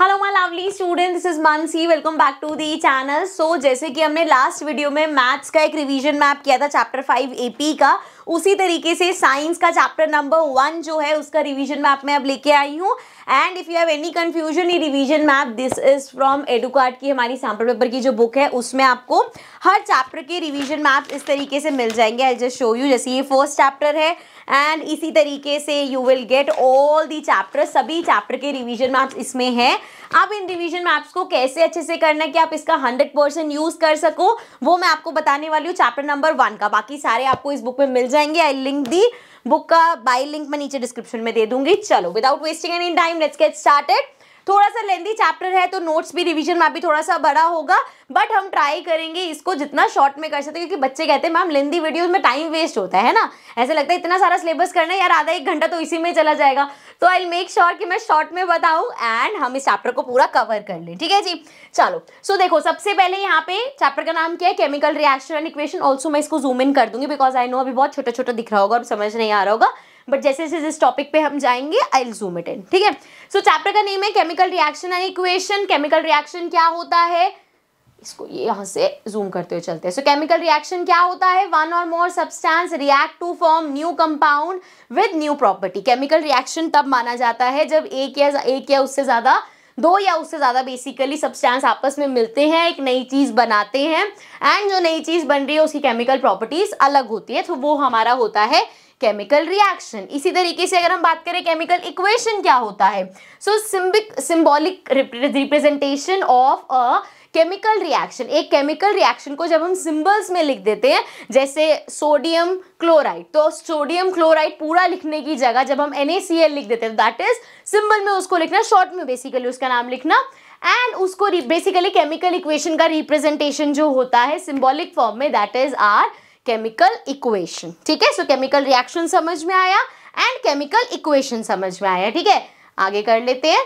hello my lovely student this is Mansi welcome back to the channel so जैसे कि हमने last video में maths का एक रिवीजन मैप किया था चैप्टर फाइव एपी का उसी तरीके से साइंस का चैप्टर नंबर वन जो है उसका रिवीजन मैप मैं अब लेके आई हूँ and if you have any confusion in revision map this is from Educart की हमारी सैम्पल पेपर की जो बुक है उसमें आपको हर चैप्टर के रिविजन मैप इस तरीके से मिल जाएंगे आई जस्ट शो यू जैसे ये फर्स्ट चैप्टर है एंड इसी तरीके से you will get all the chapter सभी चैप्टर के रिविजन मैप्स इसमें हैं आप इन रिविजन मैप्स को कैसे अच्छे से करना है कि आप इसका हंड्रेड परसेंट यूज़ कर सको वो मैं आपको बताने वाली हूँ चैप्टर नंबर वन का बाकी सारे आपको इस बुक में मिल जाएंगे आई लिंक दी बुक का बाई लिंक मैं नीचे डिस्क्रिप्शन में दे दूंगी चलो without wasting any time let's get started थोड़ा सा लेंदी चैप्टर है तो नोट्स भी रिविजन में भी थोड़ा सा बड़ा होगा बट हम ट्राई करेंगे इसको जितना शॉर्ट में कर सकते क्योंकि बच्चे कहते हैं मैम लेंदी वीडियो में टाइम वेस्ट होता है ना ऐसे लगता है इतना सारा सिलेबस करना है यार आधा एक घंटा तो इसी में चला जाएगा तो आई मेक श्योर कि मैं शॉर्ट में बताऊँ एंड हम इस चैप्टर को पूरा कवर कर लें ठीक है जी चलो सो so, देखो सबसे पहले यहाँ पे चैप्टर का नाम क्या है chemical reaction and equation also मैं इसको जूम इन कर दूंगी बिकॉज आई नो अभी बहुत छोटा छोटा दिख रहा होगा और समझ नहीं आ रहा होगा बट जैसे जैसे जिस टॉपिक पे हम जाएंगे आई जूम इट इन ठीक है सो चैप्टर का नेम है chemical reaction and equation chemical reaction क्या होता है इसको ये यहाँ से जूम करते हुए चलते हैं सो केमिकल रिएक्शन क्या होता है one or more substance react to form new compound with new property chemical reaction तब माना जाता है जब एक या एक या उससे ज़्यादा दो या उससे ज़्यादा बेसिकली सब्सटेंस आपस में मिलते हैं एक नई चीज़ बनाते हैं एंड जो नई चीज़ बन रही है उसकी केमिकल प्रॉपर्टीज़ अलग होती है तो वो हमारा होता है केमिकल रिएक्शन इसी तरीके से अगर हम बात करें केमिकल इक्वेशन क्या होता है सो सिम्बिक symbolic representation of a chemical reaction एक केमिकल रिएक्शन को जब हम सिंबल्स में लिख देते हैं जैसे सोडियम क्लोराइड तो सोडियम क्लोराइड पूरा लिखने की जगह जब हम NaCl लिख देते हैं दैट इज सिंबल में उसको लिखना शॉर्ट में बेसिकली उसका नाम लिखना एंड उसको बेसिकली केमिकल इक्वेशन का रिप्रेजेंटेशन जो होता है सिंबॉलिक फॉर्म में that is our chemical equation ठीक है सो केमिकल रिएक्शन समझ में आया एंड केमिकल इक्वेशन समझ में आया ठीक है आगे कर लेते हैं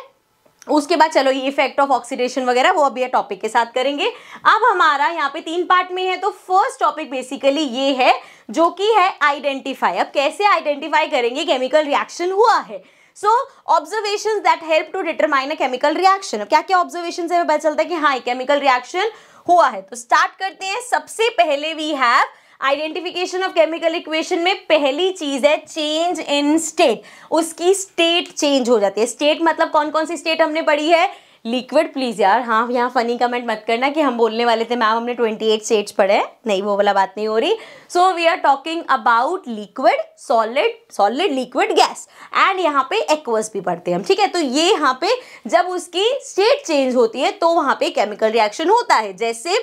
उसके बाद चलो ये इफेक्ट ऑफ ऑक्सीडेशन वगैरह वो अभी टॉपिक के साथ करेंगे अब हमारा यहाँ पे तीन पार्ट में है तो फर्स्ट टॉपिक बेसिकली ये है जो कि है आइडेंटिफाई अब कैसे आइडेंटिफाई करेंगे केमिकल रिएक्शन हुआ है so observation that help to determine a chemical reaction क्या क्या ऑब्जर्वेशन से हमें पता चलता है कि हाँ केमिकल रिएक्शन हुआ है तो स्टार्ट करते हैं सबसे पहले we have identification of chemical equation में पहली चीज है चेंज इन स्टेट उसकी स्टेट चेंज हो जाती है स्टेट मतलब कौन कौन सी स्टेट हमने पढ़ी है लिक्विड प्लीज़ यार हाँ यहाँ फनी कमेंट मत करना कि हम बोलने वाले थे मैम हमने 28 स्टेट्स पढ़े हैं नहीं वो वाला बात नहीं हो रही so we are talking about liquid solid solid liquid gas and यहाँ पे एक्वस भी पढ़ते हैं हम ठीक है तो ये यहाँ पे जब उसकी स्टेट चेंज होती है तो वहाँ पे केमिकल रिएक्शन होता है जैसे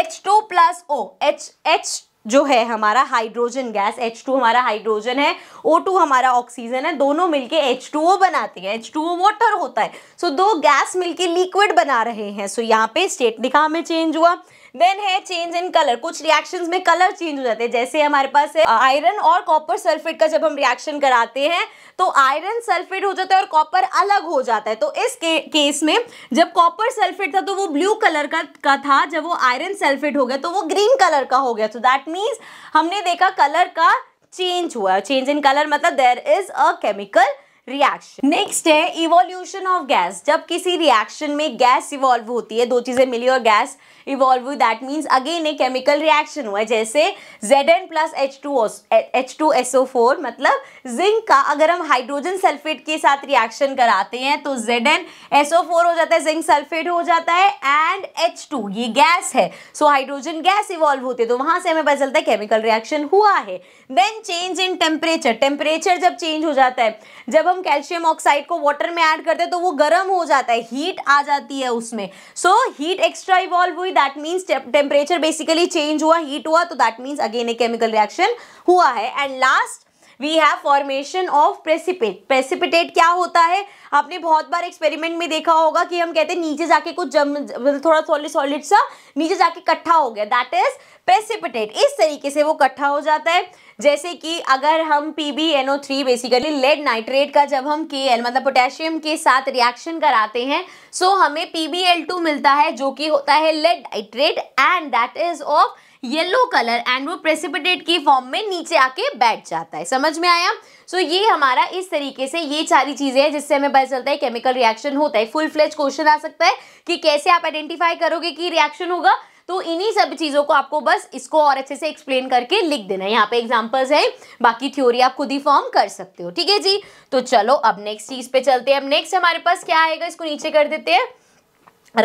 H two plus O H H जो है हमारा हाइड्रोजन गैस H2 हमारा हाइड्रोजन है O2 हमारा ऑक्सीजन है दोनों मिलके H2O बनाते हैं H2O वाटर होता है सो so, दो गैस मिलके लिक्विड बना रहे हैं सो so, यहाँ पे स्टेट दिखा हमें चेंज हुआ देन है चेंज इन कलर कुछ रिएक्शंस में कलर चेंज हो जाते हैं जैसे हमारे पास है आयरन और कॉपर सल्फेट का जब हम रिएक्शन कराते हैं तो आयरन सल्फेट हो जाता है और कॉपर अलग हो जाता है तो इस के, केस में जब कॉपर सल्फेट था तो वो ब्लू कलर का, का था जब वो आयरन सल्फेट हो गया तो वो ग्रीन कलर का हो गया तो दैट मीन्स हमने देखा कलर का चेंज हुआ है चेंज इन कलर मतलब there is a chemical reaction next है इवोल्यूशन ऑफ गैस जब किसी रिएक्शन में गैस इवॉल्व होती है दो चीजें मिली और गैस इवॉल्व हुई दैट मीन्स अगेन एक केमिकल रिएक्शन हुआ है जैसे Z N plus H two H two S O four मतलब जिंक का अगर हम हाइड्रोजन सल्फेट के साथ रिएक्शन कराते हैं तो Z N S O four हो जाता है जिंक सल्फेट हो जाता है एंड एच टू ये गैस है सो हाइड्रोजन गैस इवॉल्व होती है तो वहां से हमें पता चलता है केमिकल रिएक्शन हुआ है then change in temperature temperature जब चेंज हो जाता है जब हम कैल्शियम ऑक्साइड को वाटर में ऐड करते हैं तो वो गर्म हो जाता है हीट आ जाती है उसमें सो हीट एक्स्ट्रा इवॉल्व हुई that means temperature basically change हुआ हीट हुआ तो that means again a chemical reaction हुआ है and last we have formation of precipitate precipitate क्या होता है आपने बहुत बार एक्सपेरिमेंट में देखा होगा कि हम कहते हैं नीचे जाके कुछ जम मतलब थोड़ा सॉलिड सॉलिड सा नीचे जाके इकट्ठा हो गया दैट इज प्रेसिपिटेट इस तरीके से वो इकट्ठा हो जाता है जैसे कि अगर हम P B N O three basically lead nitrate का जब हम के एल मतलब पोटेशियम के साथ रिएक्शन कराते हैं सो so हमें पी बी एल टू मिलता है जो कि होता है lead nitrate and that is of yellow colour and वो प्रेसिपिटेट की फॉर्म में नीचे आके बैठ जाता है समझ में आया सो so, ये हमारा इस तरीके से ये सारी चीज़ें हैं जिससे हमें पता चलता है केमिकल रिएक्शन होता है फुल फ्लेज क्वेश्चन आ सकता है कि कैसे आप आइडेंटिफाई करोगे कि रिएक्शन होगा तो इन्हीं सब चीज़ों को आपको बस इसको और अच्छे से एक्सप्लेन करके लिख देना है यहाँ पे एग्जांपल्स है बाकी थ्योरी आप खुद ही फॉर्म कर सकते हो ठीक है जी तो चलो अब नेक्स्ट चीज़ पे चलते हैं अब नेक्स्ट हमारे पास क्या आएगा इसको नीचे कर देते हैं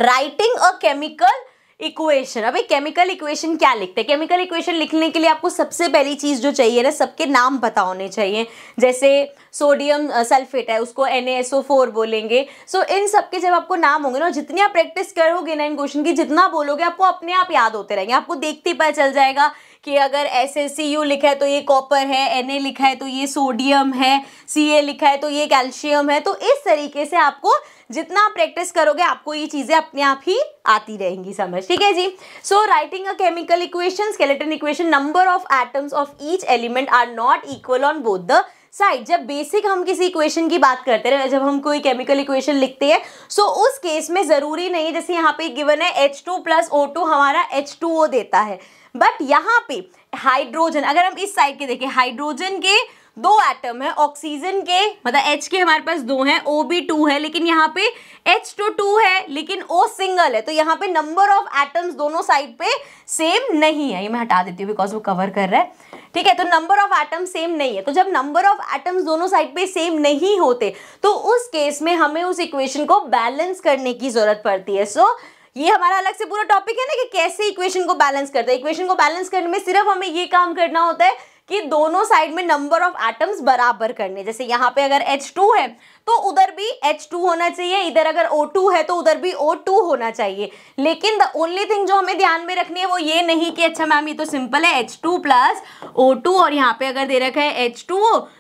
राइटिंग अ केमिकल इक्वेशन अबे केमिकल इक्वेशन क्या लिखते हैं केमिकल इक्वेशन लिखने के लिए आपको सबसे पहली चीज़ जो चाहिए ना सबके नाम पता होने चाहिए जैसे सोडियम सल्फेट है उसको एन बोलेंगे सो so, इन सबके जब आपको नाम होंगे ना जितनी आप प्रैक्टिस करोगे ना इन क्वेश्चन की जितना बोलोगे आपको अपने आप याद होते रहेंगे आपको देखते ही पता चल जाएगा कि अगर एस एस सी यू लिखा है तो ये कॉपर है एन ए लिखा है तो ये सोडियम है सी ए लिखा है तो ये कैल्शियम है तो इस तरीके से आपको जितना आप प्रैक्टिस करोगे आपको ये चीज़ें अपने आप ही आती रहेंगी समझ ठीक है जी so writing a chemical equation skeleton equation number of atoms of each element are not equal on both the side जब बेसिक हम किसी इक्वेशन की बात करते हैं जब हम कोई केमिकल इक्वेशन लिखते हैं सो so उस केस में ज़रूरी नहीं जैसे यहाँ पे गिवन है H two plus O two हमारा एच टू ओ देता है बट यहाँ पे हाइड्रोजन अगर हम इस साइड के देखें हाइड्रोजन के दो एटम है ऑक्सीजन के मतलब एच के हमारे पास दो हैं ओ भी टू है लेकिन यहाँ पे एच टू टू है लेकिन ओ सिंगल है तो यहाँ पे नंबर ऑफ एटम्स दोनों साइड पे सेम नहीं है ये मैं हटा देती हूँ बिकॉज वो कवर कर रहा है ठीक है तो नंबर ऑफ एटम सेम नहीं है तो जब नंबर ऑफ एटम्स दोनों साइड पे सेम नहीं होते तो उस केस में हमें उस इक्वेशन को बैलेंस करने की जरूरत पड़ती है सो so, ये हमारा अलग से पूरा टॉपिक है ना कि कैसे इक्वेशन को बैलेंस करते हैं इक्वेशन को बैलेंस करने में सिर्फ हमें ये काम करना होता है कि दोनों साइड में नंबर ऑफ एटम्स बराबर करने जैसे यहाँ पे अगर H2 है तो उधर भी H2 होना चाहिए इधर अगर O2 है तो उधर भी O2 होना चाहिए लेकिन द ओनली थिंग जो हमें ध्यान में रखनी है वो ये नहीं कि अच्छा मैम ये तो सिंपल है H2 टू प्लस ओ और यहाँ पे अगर दे रखा है एच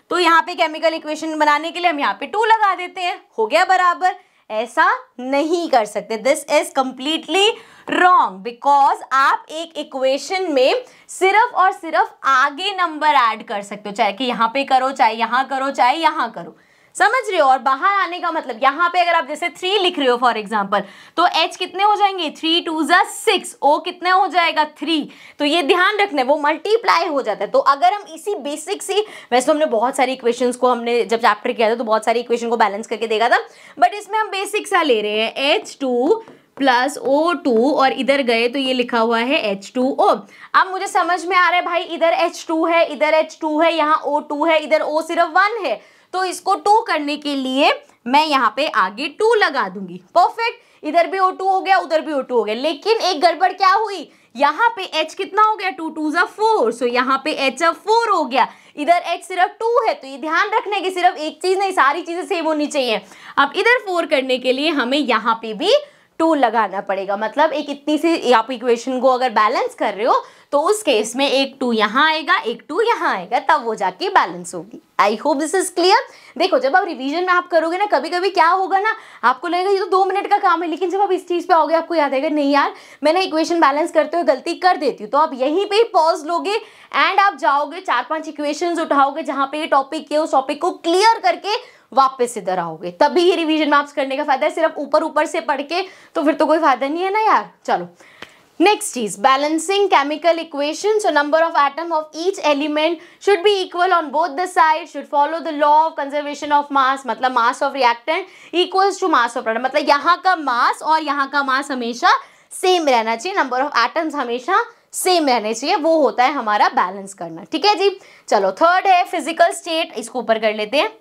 तो यहाँ पे केमिकल इक्वेशन बनाने के लिए हम यहाँ पे टू लगा देते हैं हो गया बराबर ऐसा नहीं कर सकते this is completely wrong because आप एक इक्वेशन में सिर्फ और सिर्फ आगे नंबर ऐड कर सकते हो चाहे कि यहाँ पे करो चाहे यहाँ करो चाहे यहाँ करो समझ रहे हो और बाहर आने का मतलब यहाँ पे अगर आप जैसे थ्री लिख रहे हो फॉर एग्जाम्पल तो एच कितने हो जाएंगे थ्री टू ज़ा सिक्स ओ कितने हो जाएगा थ्री तो ये ध्यान रखना है वो मल्टीप्लाई हो जाता है तो अगर हम इसी बेसिक से वैसे तो हमने बहुत सारी इक्वेशंस को हमने जब चैप्टर किया था तो बहुत सारी इक्वेशन को बैलेंस करके देखा था बट इसमें हम बेसिक सा ले रहे हैं H two plus O two और इधर गए तो ये लिखा हुआ है एच टू ओ अब मुझे समझ में आ रहा है भाई इधर एच टू है इधर एच टू है यहाँ ओ टू है इधर ओ सिर्फ वन है तो इसको टू करने के लिए मैं यहाँ पे आगे टू लगा दूंगी परफेक्ट इधर भी ओ टू हो गया उधर भी ओ टू हो गया लेकिन एक गड़बड़ क्या हुई यहाँ पे एच कितना हो गया टू टू जो फोर सो यहाँ पे एच अब फोर हो गया इधर एच सिर्फ टू है तो ये ध्यान रखने की सिर्फ एक चीज़ नहीं सारी चीज़ें सेम होनी चाहिए अब इधर फोर करने के लिए हमें यहाँ पे भी टू लगाना पड़ेगा मतलब एक इतनी सी आप इक्वेशन को अगर बैलेंस कर रहे हो तो उस केस में एक टू यहाँ आएगा एक टू यहाँ आएगा तब वो जाके बैलेंस होगी I hope this is clear देखो जब आप रिवीजन में आप करोगे ना कभी कभी क्या होगा ना आपको लगेगा ये तो दो मिनट का काम है लेकिन जब आप इस चीज़ पे आओगे आपको याद आएगा नहीं यार मैंने इक्वेशन बैलेंस करते हुए गलती कर देती हूँ तो आप यहीं पर ही पॉज लोगे एंड आप जाओगे चार पांच इक्वेशन उठाओगे जहाँ पे ये टॉपिक है उस टॉपिक को क्लियर करके वापस इधर आओगे तभी ये रिविजन मार्क्स करने का फायदा है सिर्फ ऊपर ऊपर से पढ़ के तो फिर तो कोई फायदा नहीं है ना यार चलो नेक्स्ट चीज balancing chemical equation so number of atom of each element should be equal on both the side should follow the law of conservation of mass मतलब mass of reactant equals to mass of product मतलब यहाँ का मास और यहाँ का मास हमेशा same रहना चाहिए नंबर ऑफ एटम्स हमेशा सेम रहने चाहिए वो होता है हमारा बैलेंस करना ठीक है जी चलो थर्ड है फिजिकल स्टेट इसको ऊपर कर लेते हैं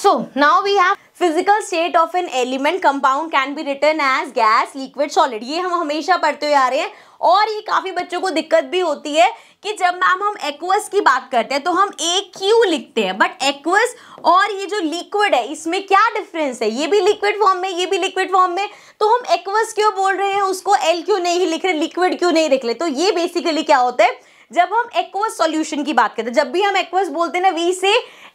So now we have physical state of an element compound can be written as gas liquid solid ये हम हमेशा पढ़ते हुए आ रहे हैं और ये काफ़ी बच्चों को दिक्कत भी होती है कि जब मैम हम एक्वस की बात करते हैं तो हम ए क्यू लिखते हैं बट एक्वस और ये जो लिक्विड है इसमें क्या डिफरेंस है ये भी लिक्विड फॉर्म में ये भी लिक्विड फॉर्म में तो हम एक्वस क्यों बोल रहे हैं उसको एल क्यों नहीं लिख रहे लिक्विड क्यों नहीं लिख रहे तो ये बेसिकली क्या होता है जब हम एक्वस सॉल्यूशन की बात करते हैं जब भी हम एक्वस बोलते हैं ना we say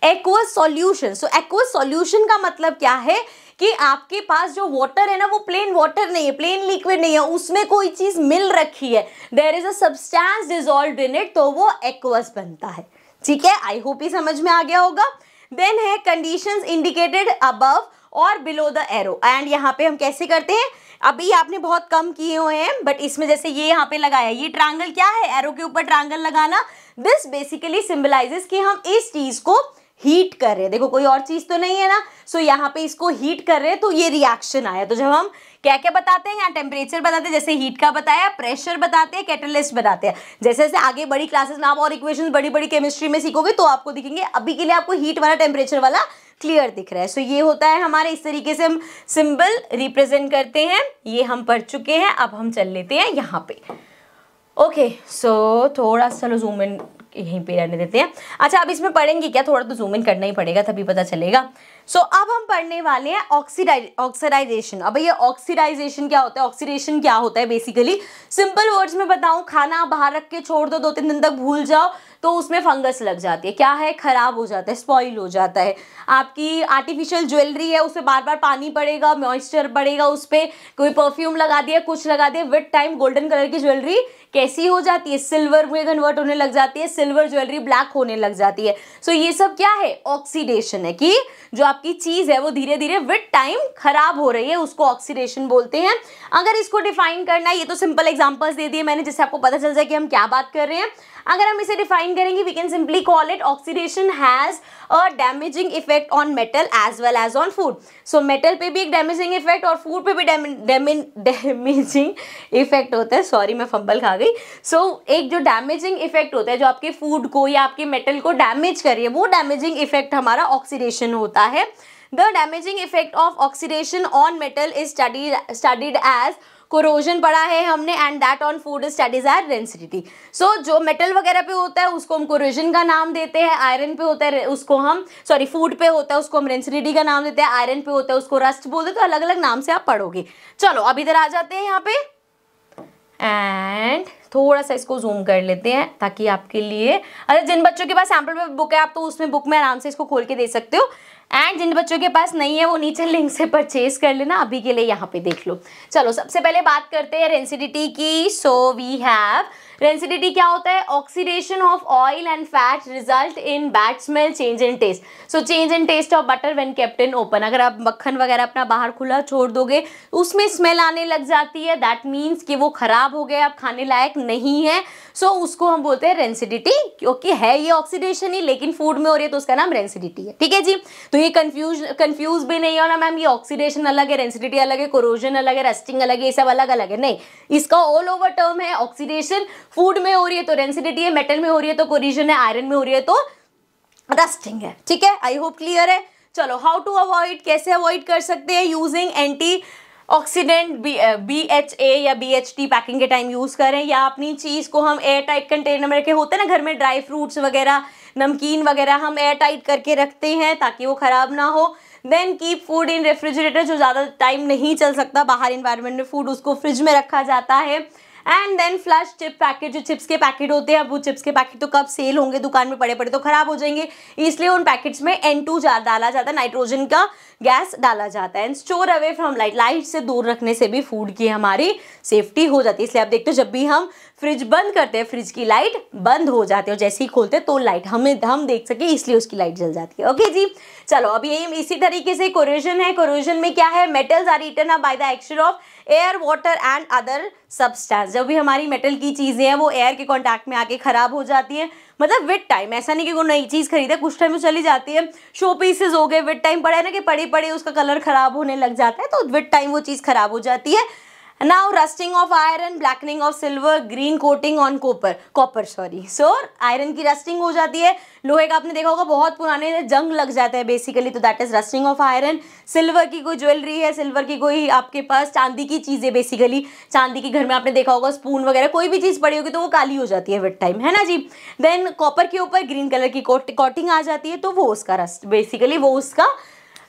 aqueous solution so aqueous solution का मतलब क्या है कि आपके पास जो वाटर है ना वो प्लेन वाटर नहीं है प्लेन लिक्विड नहीं है उसमें कोई चीज मिल रखी है there is a substance dissolve in it तो वो एक्वस बनता है ठीक है आई होप ये समझ में आ गया होगा देन है कंडीशंस इंडिकेटेड अबव और बिलो द एरो एंड यहाँ पे हम कैसे करते हैं अभी आपने बहुत कम किए हुए हैं बट इसमें जैसे ये यहाँ पे लगाया ये ट्रायंगल क्या है एरो के ऊपर ट्रायंगल लगाना दिस बेसिकली सिम्बलाइजेस कि हम इस चीज़ को हीट कर रहे हैं देखो कोई और चीज़ तो नहीं है ना सो so, यहाँ पे इसको हीट कर रहे हैं तो ये रिएक्शन आया तो जब हम क्या क्या बताते हैं यहाँ टेम्परेचर बताते हैं जैसे हीट का बताया प्रेशर बताते हैं कैटलिस्ट बताते हैं जैसे जैसे आगे बड़ी क्लासेस में आप और इक्वेशन बड़ी बड़ी केमिस्ट्री में सीखोगे तो आपको दिखेंगे अभी के लिए आपको हीट वाला टेम्परेचर वाला क्लियर दिख रहा है सो so, ये होता है हमारे इस तरीके से हम सिंबल रिप्रेजेंट करते हैं ये हम पढ़ चुके हैं अब हम चल लेते हैं यहाँ पे ओके सो so, थोड़ा सा जूम इन यहीं पे रहने देते हैं अच्छा अब इसमें पढ़ेंगे क्या थोड़ा तो जूम इन करना ही पड़ेगा तभी पता चलेगा सो so, अब हम पढ़ने वाले हैं ऑक्सीडाइज ऑक्सीडाइजेशन अब ये ऑक्सीडाइजेशन क्या होता है ऑक्सीडेशन क्या होता है बेसिकली सिंपल वर्ड्स में बताऊं खाना बाहर रख के छोड़ दो दो तीन दिन तक भूल जाओ तो उसमें फंगस लग जाती है क्या है ख़राब हो जाता है स्पॉइल हो जाता है आपकी आर्टिफिशियल ज्वेलरी है उसमें बार बार पानी पड़ेगा मॉइस्चर पड़ेगा उस पर कोई परफ्यूम लगा दिया कुछ लगा दिया विथ टाइम गोल्डन कलर की ज्वेलरी कैसी हो जाती है सिल्वर में कन्वर्ट होने लग जाती है सिल्वर ज्वेलरी ब्लैक होने लग जाती है सो so, ये सब क्या है ऑक्सीडेशन है कि जो आपकी चीज़ है वो धीरे धीरे विद टाइम खराब हो रही है उसको ऑक्सीडेशन बोलते हैं अगर इसको डिफाइन करना है ये तो सिंपल एग्जाम्पल्स दे दिए मैंने जिससे आपको पता चल जाए कि हम क्या बात कर रहे हैं अगर हम इसे डिफाइन करेंगे we can simply call it oxidation has a damaging effect on metal as well as on food so metal पे भी एक डैमेजिंग इफेक्ट और फूड पे भी डैमेजिंग इफेक्ट होता है सॉरी मैं फंबल खा गई सो so, एक जो डैमेजिंग इफेक्ट होता है जो आपके फूड को या आपके मेटल को डैमेज करिए वो डैमेजिंग इफेक्ट हमारा ऑक्सीडेशन होता है the damaging effect of oxidation on metal is studied studied as corrosion पढ़ा है हमने and that on food studies are density so जो मेटल वगैरह पे होता है उसको हम कोरोजन का नाम देते हैं आयरन पे होता है उसको हम सॉरी फूड पे होता है उसको हम डेंसिटी का नाम देते हैं आयरन पे होता है उसको रस्ट बोलते हैं तो अलग अलग नाम से आप पढ़ोगे चलो अब इधर आ जाते हैं यहाँ पे एंड थोड़ा सा इसको जूम कर लेते हैं ताकि आपके लिए अरे जिन बच्चों के पास सैम्पल में बुक है आप तो उसमें बुक में आराम से इसको खोल के दे सकते हो एंड जिन बच्चों के पास नहीं है वो नीचे लिंक से परचेज कर लेना अभी के लिए यहाँ पे देख लो चलो सबसे पहले बात करते हैं रेंसिडिटी की सो वी हैव रेंसिडिटी क्या होता है oxidation of oil and fat result in bad smell change in taste so change in taste of butter when kept in open अगर आप मक्खन वगैरह अपना बाहर खुला छोड़ दोगे उसमें स्मेल आने लग जाती है दैट मीन्स कि वो ख़राब हो गया आप खाने लायक नहीं है सो so, उसको हम बोलते हैं रेंसिडिटी क्योंकि है ये ऑक्सीडेशन ही लेकिन फूड में हो रही है तो उसका नाम रेंसिडिटी है ठीक है जी तो ये कन्फ्यूज कंफ्यूज भी नहीं होना मैम ये ऑक्सीडेशन अलग है रेंसिडिटी अलग है कोरोजन अलग है रेस्टिंग अलग है ये सब अलग अलग है नहीं इसका ऑल ओवर टर्म है ऑक्सीडेशन फूड में हो रही है तो रेंसिडिटी है मेटल में हो रही है तो कोरिजन है आयरन में हो रही है तो रस्टिंग है ठीक है आई होप क्लियर है चलो हाउ टू अवॉइड कैसे अवॉइड कर सकते हैं using antioxidant B H A या बी एच टी पैकिंग के टाइम यूज़ करें या अपनी चीज़ को हम एयर टाइट कंटेनर में रखे होते हैं ना घर में ड्राई फ्रूट्स वगैरह नमकीन वगैरह हम एयर टाइट करके रखते हैं ताकि वो ख़राब ना हो then keep food in refrigerator जो ज़्यादा टाइम नहीं चल सकता बाहर इन्वायरमेंट में फूड उसको फ्रिज में रखा जाता है and then flush chip packet जो चिप्स के पैकेट होते हैं अब वो चिप्स के पैकेट तो कब सेल होंगे दुकान में पड़े पड़े तो ख़राब हो जाएंगे इसलिए उन पैकेट्स में एन टू डाला जाता है नाइट्रोजन का गैस डाला जाता है and store away from light light से दूर रखने से भी फूड की हमारी सेफ्टी हो जाती है इसलिए आप देखते हो जब भी हम फ्रिज बंद करते हैं फ्रिज की लाइट बंद हो जाती है जैसे ही खोलते हैं तो लाइट हमें हम देख सके इसलिए उसकी लाइट जल जाती है ओके जी चलो अब ये इसी तरीके से कोरोजन है कोरोजन में क्या है metals are written by the action of air water and other substance जब भी हमारी मेटल की चीज़ें हैं वो एयर के कॉन्टैक्ट में आके ख़राब हो जाती हैं मतलब विद टाइम ऐसा नहीं कि कोई नई चीज़ खरीदे कुछ टाइम में चली जाती है शो पीसेज हो गए विद टाइम पड़े ना कि पड़े पड़े उसका कलर ख़राब होने लग जाता है तो विद टाइम वो चीज़ ख़राब हो जाती है now rusting of iron blackening of silver green coating on copper copper sorry so iron की rusting हो जाती है लोहे का आपने देखा होगा बहुत पुराने जंग लग जाता है बेसिकली तो that is rusting of iron silver की कोई ज्वेलरी है सिल्वर की कोई आपके पास चांदी की चीज़ें बेसिकली चांदी के घर में आपने देखा होगा स्पून वगैरह कोई भी चीज़ पड़ी होगी तो वो काली हो जाती है विद टाइम है ना जी देन कॉपर के ऊपर ग्रीन कलर की कोटिंग आ जाती है तो वो उसका रस्ट बेसिकली वो उसका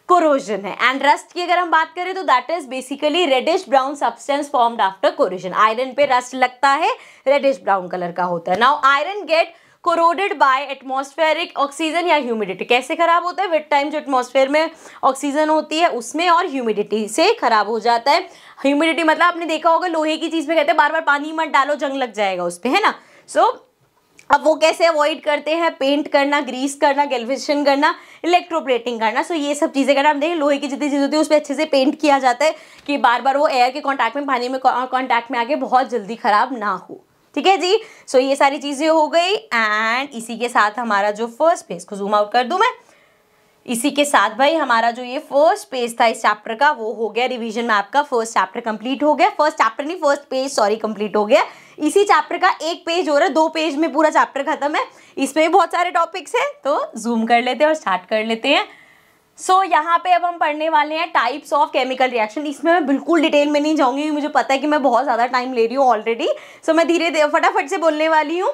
कोरोजन है एंड रस्ट की अगर हम बात करें तो that is basically reddish brown substance formed after corrosion iron पे रस्ट लगता है रेडिश ब्राउन कलर का होता है now iron get corroded by atmospheric oxygen या ह्यूमिडिटी कैसे खराब होता है विद टाइम जो एटमोसफेयर में ऑक्सीजन होती है उसमें और ह्यूमिडिटी से खराब हो जाता है ह्यूमिडिटी मतलब आपने देखा होगा लोहे की चीज़ में कहते हैं बार बार पानी मत डालो जंग लग जाएगा उस पर है ना सो so, अब वो कैसे अवॉइड करते हैं पेंट करना ग्रीस करना गेल्वेशन करना इलेक्ट्रोप्लेटिंग करना सो ये सब चीज़ें करना हम देखें लोहे की जितनी चीज़ होती है उस पर अच्छे से पेंट किया जाता है कि बार बार वो एयर के कॉन्टैक्ट में पानी में कॉन्टैक्ट में आके बहुत जल्दी ख़राब ना हो ठीक है जी सो ये सारी चीज़ें हो गई एंड इसी के साथ हमारा जो फर्स्ट पेज को जूम आउट कर दूँ मैं इसी के साथ भाई हमारा जो ये फर्स्ट पेज था इस चैप्टर का वो हो गया रिविजन में आपका फर्स्ट चैप्टर कंप्लीट हो गया फर्स्ट चैप्टर नहीं फर्स्ट पेज सॉरी कंप्लीट हो गया इसी चैप्टर का एक पेज हो रहा है दो पेज में पूरा चैप्टर खत्म है इसमें भी बहुत सारे टॉपिक्स हैं तो जूम कर लेते हैं और स्टार्ट कर लेते हैं सो so, यहाँ पे अब हम पढ़ने वाले हैं टाइप्स ऑफ केमिकल रिएक्शन इसमें मैं बिल्कुल डिटेल में नहीं जाऊँगी मुझे पता है कि मैं बहुत ज़्यादा टाइम ले रही हूँ ऑलरेडी सो so, मैं धीरे फटाफट से बोलने वाली हूँ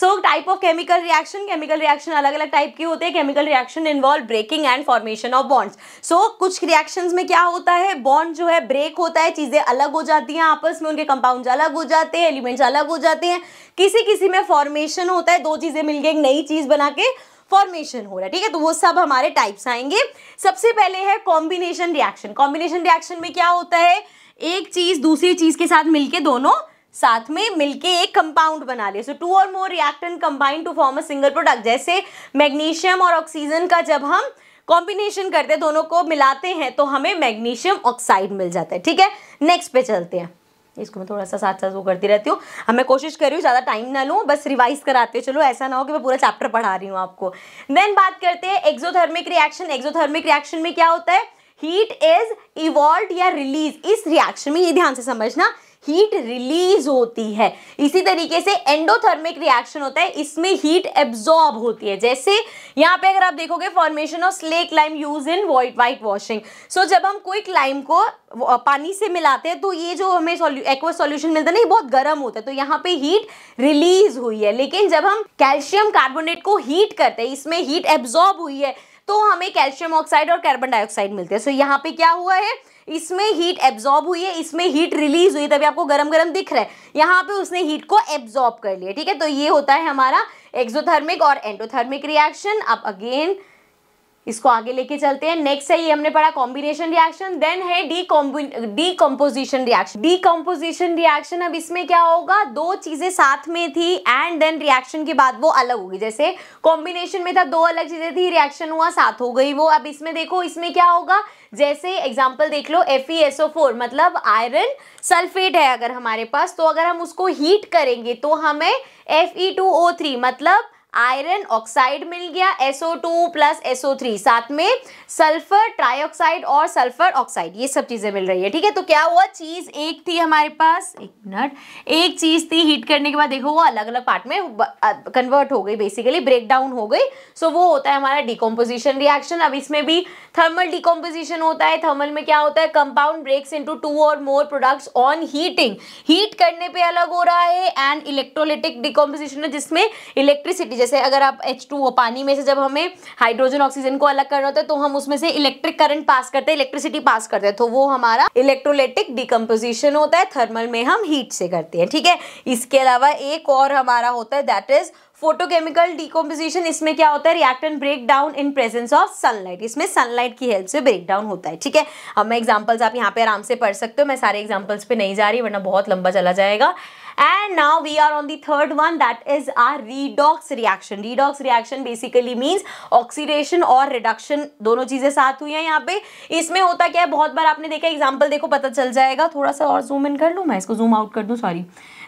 so type of chemical reaction chemical reaction अलग अलग टाइप के होते हैं chemical reaction involve breaking and formation of bonds so कुछ रिएक्शंस में क्या होता है बॉन्ड जो है ब्रेक होता है चीज़ें अलग हो जाती हैं आपस में उनके कंपाउंड अलग हो जाते हैं एलिमेंट्स अलग हो जाते हैं किसी किसी में फॉर्मेशन होता है दो चीज़ें मिलकर एक नई चीज़ बना के फॉर्मेशन हो रहा है ठीक है तो वो सब हमारे टाइप्स आएंगे सबसे पहले है कॉम्बिनेशन रिएक्शन कॉम्बिनेशन रिएक्शन में क्या होता है एक चीज़ दूसरी चीज़ के साथ मिलकर दोनों साथ में मिलके एक कंपाउंड बना ले so two or more reactant combine to form a single product जैसे मैग्नीशियम और ऑक्सीजन का जब हम कॉम्बिनेशन करते हैं दोनों को मिलाते हैं तो हमें मैग्नीशियम ऑक्साइड मिल जाता है ठीक है नेक्स्ट पे चलते हैं इसको मैं थोड़ा सा साथ साथ वो करती रहती हूँ अब मैं कोशिश कर रही हूँ ज़्यादा टाइम ना लूँ बस रिवाइज कराती हूँ चलो ऐसा ना हो कि मैं पूरा चैप्टर पढ़ा रही हूँ आपको देन बात करते हैं एक्जोथर्मिक रिएक्शन एक्जोथर्मिक रिएक्शन में क्या होता है हीट इज इवॉल्व या रिलीज इस रिएक्शन में ये ध्यान से समझना हीट रिलीज होती है इसी तरीके से एंडोथर्मिक रिएक्शन होता है इसमें हीट एब्जॉर्ब होती है जैसे यहाँ पे अगर आप देखोगे formation of slake lime use in white white washing so जब हम क्विक लाइम को पानी से मिलाते हैं तो ये जो हमें एक्वा सॉल्यूशन मिलता है ना ये बहुत गर्म होता है तो यहाँ पे हीट रिलीज हुई है लेकिन जब हम कैल्शियम कार्बोनेट को हीट करते हैं इसमें हीट एब्जॉर्ब हुई है तो हमें कैल्शियम ऑक्साइड और कार्बन डाइऑक्साइड मिलते हैं सो so, यहाँ पे क्या हुआ है इसमें हीट एब्जॉर्ब हुई है इसमें हीट रिलीज हुई तभी आपको गर्म गर्म दिख रहा है यहाँ पे उसने हीट को एब्जॉर्ब कर लिया ठीक है तो ये होता है हमारा एक्सोथर्मिक और एंटोथर्मिक रिएक्शन अब अगेन इसको आगे लेके चलते हैं नेक्स्ट है ये हमने पढ़ा कॉम्बिनेशन रिएक्शन देन है decomposition reaction decomposition reaction अब इसमें क्या होगा दो चीजें साथ में थी एंड देन रिएक्शन के बाद वो अलग होगी जैसे कॉम्बिनेशन में था दो अलग चीजें थी रिएक्शन हुआ साथ हो गई वो अब इसमें देखो इसमें क्या होगा जैसे एग्जाम्पल देख लो एफ मतलब आयरन सल्फेट है अगर हमारे पास तो अगर हम उसको हीट करेंगे तो हमें एफ मतलब आयरन ऑक्साइड मिल गया SO2 टू प्लस एसओ साथ में सल्फर ट्राईऑक्साइड और सल्फर ऑक्साइड ये सब चीज़ें मिल रही है ठीक है तो क्या हुआ चीज़ एक थी हमारे पास एक मिनट एक चीज़ थी हीट करने के बाद देखो वो अलग अलग पार्ट में कन्वर्ट हो गई बेसिकली ब्रेक डाउन हो गई सो वो होता है हमारा डिकम्पोजिशन रिएक्शन अब इसमें भी थर्मल डिकम्पोजिशन होता है थर्मल में क्या होता है compound breaks into two or more products on heating heat करने पे अलग हो रहा है एंड इलेक्ट्रोलिटिक डिकम्पोजिशन है जिसमें इलेक्ट्रिसिटी जैसे अगर आप एच टू पानी में से जब हमें हाइड्रोजन ऑक्सीजन को अलग करना होता है तो हम उसमें से इलेक्ट्रिक करंट पास करते हैं इलेक्ट्रिसिटी पास करते हैं तो वो हमारा इलेक्ट्रोलेटिक डिकम्पोजिशन होता है थर्मल में हम हीट से करते हैं ठीक है इसके अलावा एक और हमारा होता है दैट इज फोटोकेमिकल डिकम्पोजिशन इसमें क्या होता है reactant break down in presence of sunlight इसमें सनलाइट की हेल्प से ब्रेक डाउन होता है ठीक है अब मैं एग्जाम्पल्स आप यहाँ पे आराम से पढ़ सकते हो मैं सारे एग्जाम्पल्स पे नहीं जा रही वरना बहुत लंबा चला जाएगा and now we are on the third one that is our redox reaction redox reaction basically means oxidation और reduction दोनों चीजें साथ हुई हैं यहाँ पे इसमें होता क्या है बहुत बार आपने देखा एग्जाम्पल देखो पता चल जाएगा थोड़ा सा और जूम इन कर लूँ मैं इसको जूम आउट कर दूँ सॉरी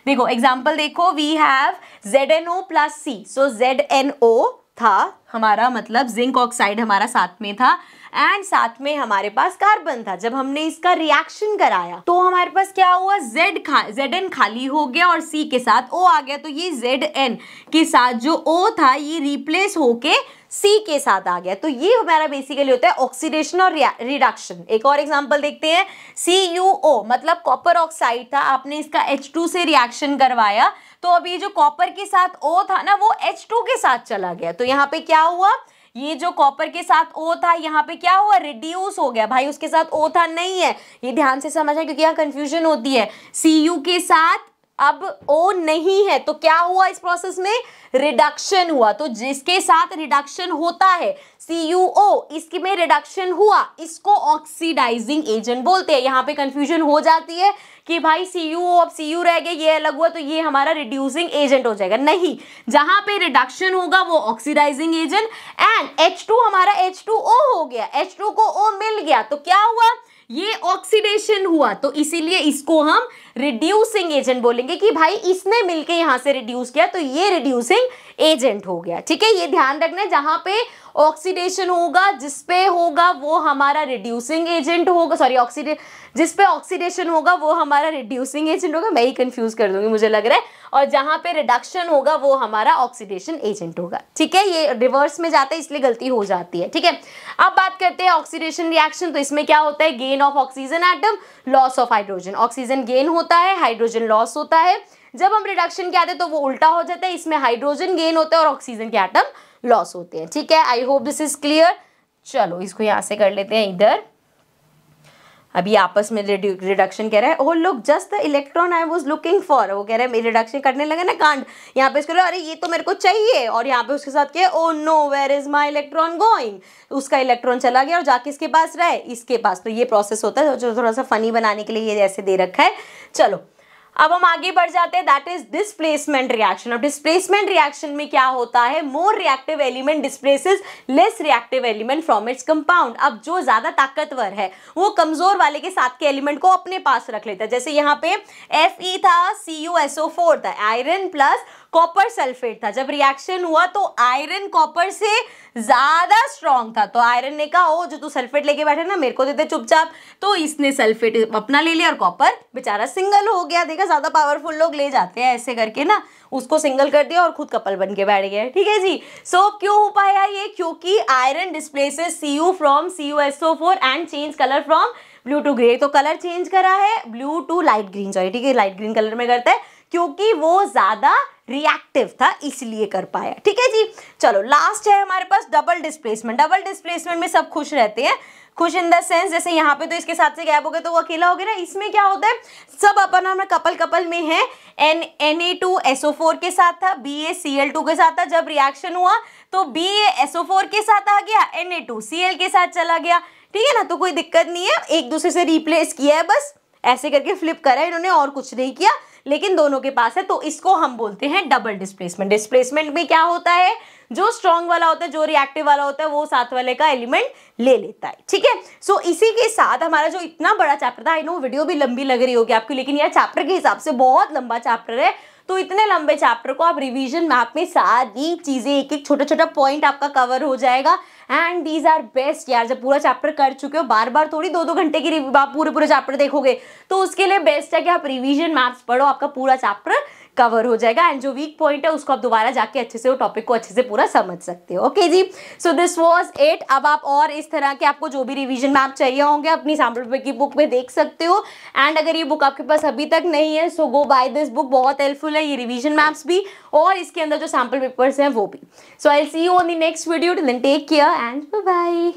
देखो एग्जाम्पल देखो we have Z N O plus C so Z N O था हमारा मतलब जिंक ऑक्साइड हमारा साथ में था एंड साथ में हमारे पास कार्बन था जब हमने इसका रिएक्शन कराया तो हमारे पास क्या हुआ जेड खा जेड एन खाली हो गया और सी के साथ ओ आ गया तो ये जेड एन के साथ जो ओ था ये रिप्लेस होके सी के साथ आ गया तो ये हमारा बेसिकली होता है ऑक्सीडेशन और रिडक्शन एक और एग्जांपल देखते हैं सी यू ओ मतलब कॉपर ऑक्साइड था आपने इसका एच टू से रिएक्शन करवाया तो अभी जो कॉपर के साथ ओ था ना वो एच टू के साथ चला गया तो यहाँ पे क्या हुआ ये जो कॉपर के साथ ओ था यहाँ पे क्या हुआ रिड्यूस हो गया भाई उसके साथ ओ था नहीं है ये ध्यान से समझा क्योंकि यहाँ कंफ्यूजन होती है सी यू के साथ अब ओ नहीं है तो क्या हुआ इस प्रोसेस में रिडक्शन हुआ तो जिसके साथ रिडक्शन होता है सी यू ओ इसकी में रिडक्शन हुआ इसको ऑक्सीडाइजिंग एजेंट बोलते हैं यहाँ पे कंफ्यूजन हो जाती है कि भाई सी यू ओ अब सी यू रह गए ये अलग हुआ तो ये हमारा रिड्यूसिंग एजेंट हो जाएगा नहीं जहां पे रिडक्शन होगा वो oxidising agent and H two हमारा एच टू ओ हो गया एच टू को ओ मिल गया तो क्या हुआ ये ऑक्सीडेशन हुआ तो इसीलिए इसको हम रिड्यूसिंग एजेंट बोलेंगे कि भाई इसने मिलके यहां से रिड्यूस किया तो ये रिड्यूसिंग एजेंट हो गया ठीक है ये ध्यान रखना जहां पे ऑक्सीडेशन होगा जिसपे होगा वो हमारा रिड्यूसिंग एजेंट होगा सॉरी ऑक्सीडे जिसपे ऑक्सीडेशन होगा वो हमारा रिड्यूसिंग एजेंट होगा मैं ही कंफ्यूज कर दूंगी मुझे लग रहा है और जहाँ पे रिडक्शन होगा वो हमारा ऑक्सीडेशन एजेंट होगा ठीक है ये रिवर्स में जाता है इसलिए गलती हो जाती है ठीक है अब बात करते हैं ऑक्सीडेशन रिएक्शन तो इसमें क्या होता है gain of oxygen atom loss of hydrogen oxygen gain होता है हाइड्रोजन लॉस होता है जब हम रिडक्शन के आते हैं तो वो उल्टा हो जाता है इसमें हाइड्रोजन गेन होता है और ऑक्सीजन के आटम लॉस होते हैं ठीक है I hope this is clear चलो इसको यहाँ से कर लेते हैं इधर अभी आपस में रिडक्शन कह रहा है oh look just the electron I was looking for वो कह रहा है मेरी रिडक्शन करने लगे ना कांड यहाँ पे इसको अरे ये तो मेरे को चाहिए और यहाँ पे उसके साथ क्या oh no where is my electron going उसका इलेक्ट्रॉन चला गया और जाके इसके पास रहे इसके पास तो ये प्रोसेस होता है जो थोड़ा सा फनी बनाने के लिए ये ऐसे दे रखा है चलो अब हम आगे बढ़ जाते हैं दैट इज डिस्प्लेसमेंट रिएक्शन अब डिस्प्लेसमेंट रिएक्शन में क्या होता है more reactive element displaces less reactive element from its compound अब जो ज्यादा ताकतवर है वो कमजोर वाले के साथ के एलिमेंट को अपने पास रख लेता है जैसे यहाँ पे एफ ई था C U S O four था आयरन प्लस कॉपर सल्फेट था जब रिएक्शन हुआ तो आयरन कॉपर से ज़्यादा स्ट्रांग था तो आयरन ने कहा ओ जो तू सल्फेट लेके बैठे ना मेरे को देते चुपचाप तो इसने सल्फेट अपना ले लिया और कॉपर बेचारा सिंगल हो गया देखा ज़्यादा पावरफुल लोग ले जाते हैं ऐसे करके ना उसको सिंगल कर दिया और खुद कपल बन के बैठ गया ठीक है जी सो so, क्यों हो पाया ये क्योंकि iron displaces C U from C U S O four and change colour from blue to grey तो कलर चेंज करा है blue to light green sorry ठीक है लाइट ग्रीन कलर में करता है क्योंकि वो ज़्यादा रिएक्टिव था इसलिए कर पाया ठीक है जी चलो लास्ट है हमारे पास डबल डिस्प्लेसमेंट डबल डिस्प्लेसमेंट में सब खुश रहते हैं खुश इन द सेंस जैसे यहाँ पे तो इसके साथ से गैप हो गया तो वो अकेला हो गया ना इसमें क्या होता है सब अपन हमें कपल कपल में है N N A two S O four के साथ था B A C L two के साथ था जब रिएक्शन हुआ तो B A S O four के साथ आ गया N A two C L के साथ चला गया ठीक है ना तो कोई दिक्कत नहीं है एक दूसरे से रिप्लेस किया है बस ऐसे करके फ्लिप करा है इन्होंने और कुछ नहीं किया लेकिन दोनों के पास है तो इसको हम बोलते हैं डबल डिस्प्लेसमेंट डिस्प्लेसमेंट में क्या होता है जो स्ट्रॉन्ग वाला होता है जो रिएक्टिव वाला होता है वो साथ वाले का एलिमेंट ले लेता है ठीक है सो इसी के साथ हमारा जो इतना बड़ा चैप्टर था आई नो वीडियो भी लंबी लग रही होगी आपकी लेकिन यह चैप्टर के हिसाब से बहुत लंबा चैप्टर है तो इतने लंबे चैप्टर को आप रिविजन मैप में सारी चीज़ें एक एक छोटा छोटा पॉइंट आपका कवर हो जाएगा एंड दीज आर बेस्ट यार जब पूरा चैप्टर कर चुके हो बार बार थोड़ी दो दो घंटे की आप पूरे पूरे चैप्टर देखोगे तो उसके लिए बेस्ट है कि आप रिविजन मैप्स पढ़ो आपका पूरा चैप्टर कवर हो जाएगा एंड जो वीक पॉइंट है उसको आप दोबारा जाके अच्छे से वो टॉपिक को अच्छे से पूरा समझ सकते हो ओके जी सो दिस वॉज इट अब आप और इस तरह के आपको जो भी रिविजन मैप चाहिए होंगे अपनी सैम्पल की बुक में देख सकते हो एंड अगर ये बुक आपके पास अभी तक नहीं है so go by this book बहुत हेल्पफुल है ये रिविजन मैप्स भी और इसके अंदर जो सैम्पल पेपर्स हैं वो भी so I see you on the next video take care and bye